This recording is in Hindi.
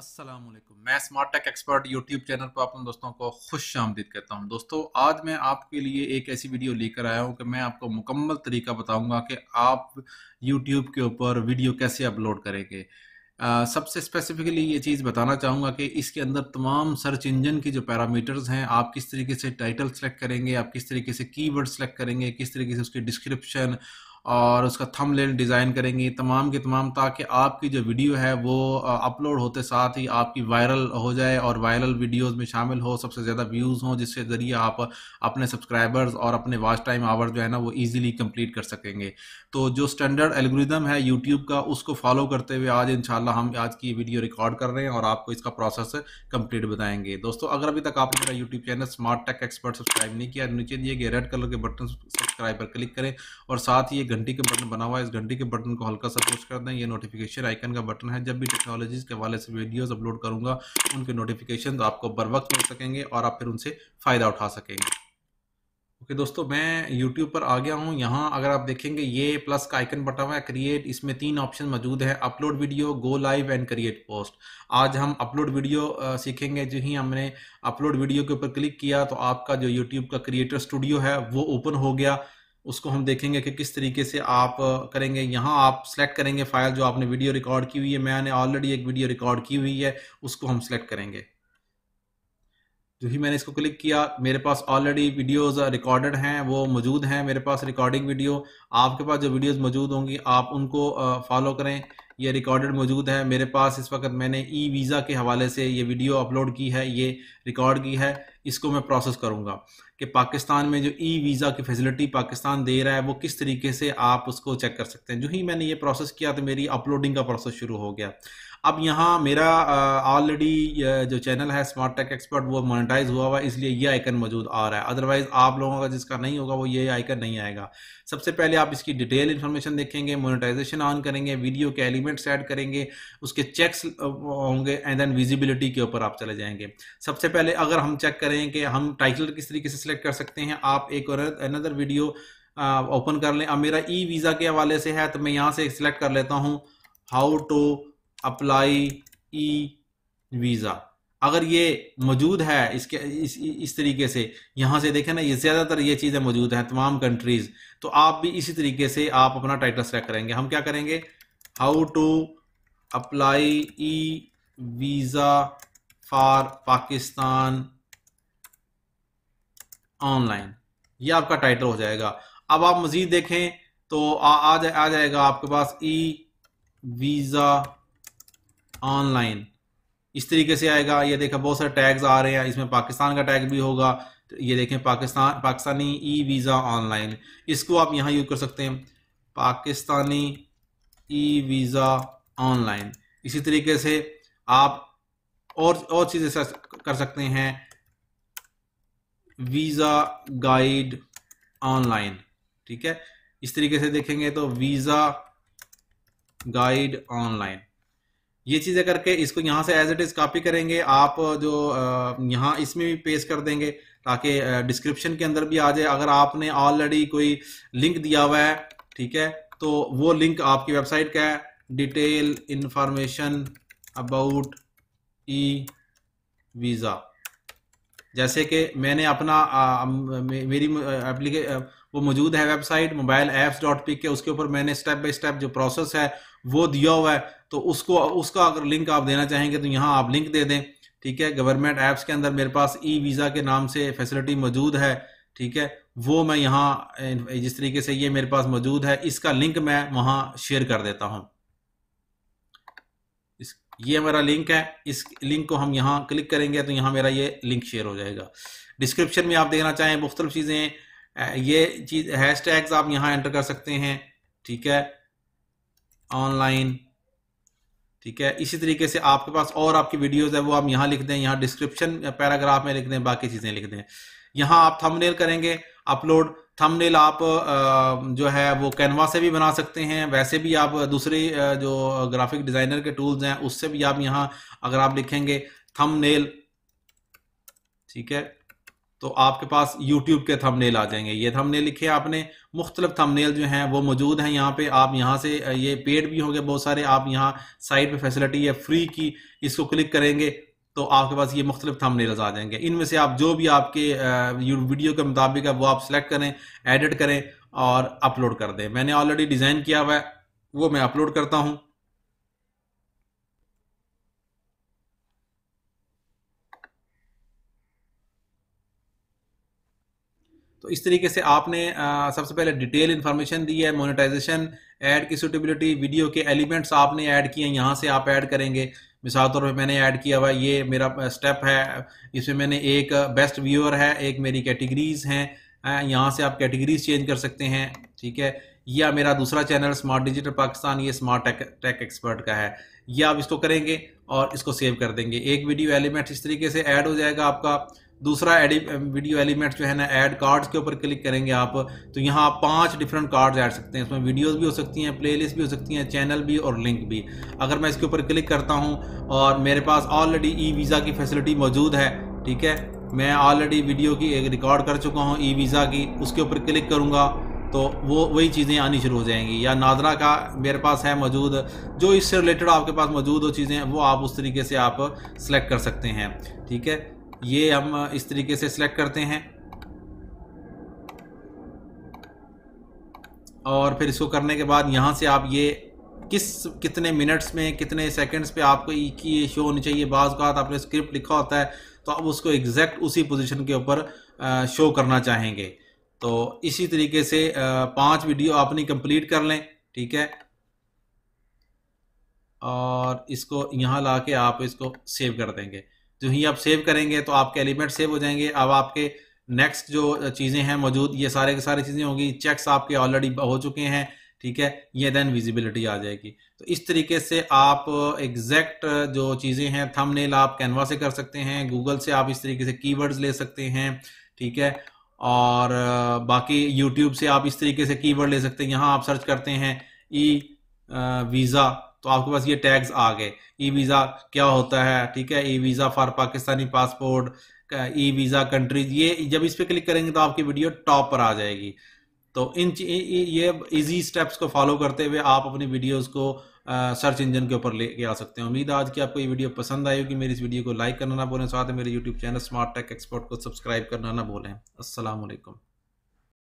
अस्सलाम वालेकुम मैं smart tech expert YouTube channel पर अपने दोस्तों को खुश आमदीद करता हूं दोस्तों आज मैं आपके लिए एक ऐसी वीडियो लेकर आया हूं कि मैं आपको मुकम्मल तरीका बताऊंगा कि आप यूट्यूब के ऊपर वीडियो कैसे अपलोड करेंगे सबसे स्पेसिफिकली ये चीज़ बताना चाहूँगा कि इसके अंदर तमाम सर्च इंजन की जो पैरामीटर्स हैं आप किस तरीके से टाइटल सेलेक्ट करेंगे आप किस तरीके से कीवर्ड सेलेक्ट करेंगे किस तरीके से उसके डिस्क्रिप्शन और उसका थम लेन डिज़ाइन करेंगे तमाम के तमाम ताकि आपकी जो वीडियो है वो अपलोड होते साथ ही आपकी वायरल हो जाए और वायरल वीडियोस में शामिल हो सबसे ज़्यादा व्यूज़ हों जिसके ज़रिए आप अपने सब्सक्राइबर्स और अपने वॉच टाइम आवर जो है ना वो ईजिली कंप्लीट कर सकेंगे तो जो स्टैंडर्ड एल्गोरिदम है यूट्यूब का उसको फॉलो करते हुए आज इन हम आज की वीडियो रिकॉर्ड कर रहे हैं और आपको इसका प्रोसेस कम्प्लीट बताएंगे दोस्तों अगर अभी तक आपने मेरा YouTube channel smart tech expert subscribe नहीं किया तो नीचे दिए गए रेड कलर के बटन सब्सक्राइब पर क्लिक करें और साथ ही ये घंटी के बटन बना हुआ है इस घंटी के बटन को हल्का सा पोस्ट कर दें ये नोटिफिकेशन आइकन का बटन है जब भी टेक्नोलॉजीज़ के हवाले से वीडियोज़ अपलोड करूँगा उनके नोटिफिकेशन आपको बर वक्त मिल सकेंगे और आप फिर उनसे फ़ायदा उठा सकेंगे ओके दोस्तों मैं यूट्यूब पर आ गया हूँ यहाँ अगर आप देखेंगे ये प्लस का आइकन बटा हुआ है क्रिएट इसमें तीन ऑप्शन मौजूद है upload video go live and create post आज हम अपलोड वीडियो सीखेंगे जो ही हमने अपलोड वीडियो के ऊपर क्लिक किया तो आपका जो यूट्यूब का क्रिएटर स्टूडियो है वो ओपन हो गया उसको हम देखेंगे कि किस तरीके से आप करेंगे यहाँ आप सेलेक्ट करेंगे फाइल जो आपने वीडियो रिकॉर्ड की हुई है मैंने ऑलरेडी एक वीडियो रिकॉर्ड की हुई है उसको हम सेलेक्ट करेंगे जो ही मैंने इसको क्लिक किया मेरे पास ऑलरेडी वीडियोस रिकॉर्डेड हैं वो मौजूद हैं मेरे पास रिकॉर्डिंग वीडियो आपके पास जो वीडियोस मौजूद होंगी आप उनको फॉलो करें ये रिकॉर्डेड मौजूद है मेरे पास इस वक्त मैंने ई वीज़ा के हवाले से ये वीडियो अपलोड की है ये रिकॉर्ड की है इसको मैं प्रोसेस करूँगा कि पाकिस्तान में जो ई वीज़ा की फैसिलिटी पाकिस्तान दे रहा है वो किस तरीके से आप उसको चेक कर सकते हैं जो ही मैंने ये प्रोसेस किया तो मेरी अपलोडिंग का प्रोसेस शुरू हो गया अब यहाँ मेरा ऑलरेडी जो चैनल है स्मार्ट टेक एक्सपर्ट वो मोनेटाइज हुआ हुआ है इसलिए ये आइकन मौजूद आ रहा है अदरवाइज आप लोगों का जिसका नहीं होगा वो ये आइकन नहीं आएगा सबसे पहले आप इसकी डिटेल इन्फॉर्मेशन देखेंगे मोनेटाइजेशन ऑन करेंगे वीडियो के एलिमेंट डॉक्यूमेंट्स ऐड करेंगे उसके चेक्स होंगे एंड देन विजिबिलिटी के ऊपर आप चले जाएंगे सबसे पहले अगर हम चेक करें कि हम टाइटल किस तरीके से सिलेक्ट कर सकते हैं आप एक और अनदर वीडियो ओपन कर लें अब मेरा ई वीज़ा के हवाले से है तो मैं यहाँ से सिलेक्ट कर लेता हूँ how to apply e visa अगर ये मौजूद है इसके इस इस तरीके से यहाँ से देखें ना ये ज़्यादातर ये चीज़ें मौजूद हैं तमाम कंट्रीज़ तो आप भी इसी तरीके से आप अपना टाइटल सेलेक्ट करेंगे हम क्या करेंगे how to apply e visa for pakistan online ये आपका टाइटल हो जाएगा अब आप मजीद देखें तो आ, आ, जा, आ जाएगा आपके पास ई वीज़ा ऑनलाइन इस तरीके से आएगा ये देखा बहुत सारे टैग्स आ रहे हैं इसमें पाकिस्तान का टैग भी होगा तो ये देखें Pakistan Pakistani e visa online इसको आप यहां यूज कर सकते हैं पाकिस्तानी ई वीज़ा ऑनलाइन इसी तरीके से आप और और चीज़ें कर सकते हैं वीज़ा गाइड ऑनलाइन ठीक है इस तरीके से देखेंगे तो वीज़ा गाइड ऑनलाइन ये चीज़ें करके इसको यहां से एज इट इज़ कॉपी करेंगे आप जो यहां इसमें भी पेस्ट कर देंगे ताकि डिस्क्रिप्शन के अंदर भी आ जाए अगर आपने ऑलरेडी कोई लिंक दिया हुआ है ठीक है तो वो लिंक आपकी वेबसाइट का है detail information about e visa जैसे कि मैंने अपना आ, मे, मेरी एप्लीके वो मौजूद है वेबसाइट मोबाइल एप्स डॉट पिक के उसके ऊपर मैंने स्टेप बाय स्टेप जो प्रोसेस है वो दिया हुआ है तो उसको उसका अगर लिंक आप देना चाहेंगे तो यहाँ आप लिंक दे दें ठीक है गवर्नमेंट एप्स के अंदर मेरे पास ई वीज़ा के नाम से फैसिलिटी मौजूद है ठीक है वो मैं यहाँ जिस तरीके से ये मेरे पास मौजूद है इसका लिंक मैं वहां शेयर कर देता हूं इस ये हमारा लिंक है इस लिंक को हम यहाँ क्लिक करेंगे तो यहाँ मेरा ये लिंक शेयर हो जाएगा डिस्क्रिप्शन में आप देखना चाहें मुख्तल चीज़ें ये चीज़ हैश टैग आप यहाँ एंटर कर सकते हैं ठीक है ऑनलाइन ठीक है इसी तरीके से आपके पास और आपकी वीडियोज़ है वो आप यहाँ लिख दें यहाँ डिस्क्रिप्शन पैराग्राफ में लिख दें बाकी चीज़ें लिख दें यहाँ आप थंबनेल करेंगे अपलोड थंबनेल आप जो है वो कैनवा से भी बना सकते हैं वैसे भी आप दूसरे जो ग्राफिक डिजाइनर के टूल्स हैं उससे भी आप यहाँ अगर आप लिखेंगे थंबनेल ठीक है तो आपके पास YouTube के थंबनेल आ जाएंगे ये थंबनेल लिखे आपने मुख्तलिफ थंबनेल जो हैं वो मौजूद हैं यहाँ पे आप यहाँ से ये पेड भी होंगे बहुत सारे आप यहाँ साइट पे फैसिलिटी है फ्री की इसको क्लिक करेंगे तो आपके पास ये मुख्तलिफ थंबनेल्स आ जाएंगे इनमें से आप जो भी आपके वीडियो के मुताबिक है वो आप सेलेक्ट करें एडिट करें और अपलोड कर दें मैंने ऑलरेडी डिज़ाइन किया हुआ है वो मैं अपलोड करता हूँ तो इस तरीके से आपने सबसे पहले डिटेल इन्फॉर्मेशन दी है मोनेटाइजेशन ऐड की सुटेबिलिटी वीडियो के एलिमेंट्स आपने ऐड किए हैं यहाँ से आप ऐड करेंगे मिसाल तौर पर मैंने ऐड किया हुआ ये मेरा स्टेप है इसमें मैंने एक बेस्ट व्यूअर है एक मेरी कैटेगरीज हैं यहाँ से आप कैटेगरीज चेंज कर सकते हैं ठीक है या मेरा दूसरा चैनल स्मार्ट डिजिटल पाकिस्तान ये स्मार्ट टेक टेक एक्सपर्ट का है ये आप इसको करेंगे और इसको सेव कर देंगे एक वीडियो एलिमेंट इस तरीके से ऐड हो जाएगा आपका दूसरा वीडियो एलिमेंट्स जो है ना ऐड कार्ड्स के ऊपर क्लिक करेंगे आप तो यहाँ आप पाँच डिफरेंट कार्ड्स ऐड सकते हैं इसमें वीडियोस भी हो सकती हैं प्लेलिस्ट भी हो सकती हैं चैनल भी और लिंक भी अगर मैं इसके ऊपर क्लिक करता हूँ और मेरे पास ऑलरेडी ई वीज़ा की फैसिलिटी मौजूद है ठीक है मैं ऑलरेडी वीडियो की एक रिकॉर्ड कर चुका हूँ ई वीज़ा की उसके ऊपर क्लिक करूँगा तो वो वही चीज़ें आनी शुरू हो जाएंगी या नादरा का मेरे पास है मौजूद जो इससे रिलेटेड आपके पास मौजूद हो चीज़ें वो आप उस तरीके से आप सेलेक्ट कर सकते हैं ठीक है ये हम इस तरीके से सिलेक्ट करते हैं और फिर इसको करने के बाद यहाँ से आप ये किस कितने मिनट्स में कितने सेकंड्स पे आपको की ये शो होनी चाहिए बाज़ बात आपने स्क्रिप्ट लिखा होता है तो आप उसको एग्जैक्ट उसी पोजीशन के ऊपर शो करना चाहेंगे तो इसी तरीके से पांच वीडियो आपने कंप्लीट कर लें ठीक है और इसको यहाँ ला के आप इसको सेव कर देंगे जो ही आप सेव करेंगे तो आपके एलिमेंट सेव हो जाएंगे अब आपके नेक्स्ट जो चीज़ें हैं मौजूद ये सारे के सारे चीज़ें होंगी चेक्स आपके ऑलरेडी हो चुके हैं ठीक है ये देन विजिबिलिटी आ जाएगी तो इस तरीके से आप एग्जैक्ट जो चीज़ें हैं थंबनेल आप कैनवा से कर सकते हैं गूगल से आप इस तरीके से कीवर्ड्स ले सकते हैं ठीक है और बाकी यूट्यूब से आप इस तरीके से कीवर्ड ले सकते हैं यहाँ आप सर्च करते हैं ई वीज़ा तो आपके पास ये टैग्स आ गए ई वीज़ा क्या होता है ठीक है e visa for Pakistani passport e visa countries ये जब इस पर क्लिक करेंगे तो आपकी वीडियो टॉप पर आ जाएगी तो इन ये इजी स्टेप्स को फॉलो करते हुए आप अपनी वीडियोस को आ, सर्च इंजन के ऊपर लेके आ सकते हैं उम्मीद आज की आपको ये वीडियो पसंद आई होगी मेरी इस वीडियो को लाइक करना ना भूलें साथ ही मेरे YouTube channel smart tech expert को सब्सक्राइब करना ना भूलें असलम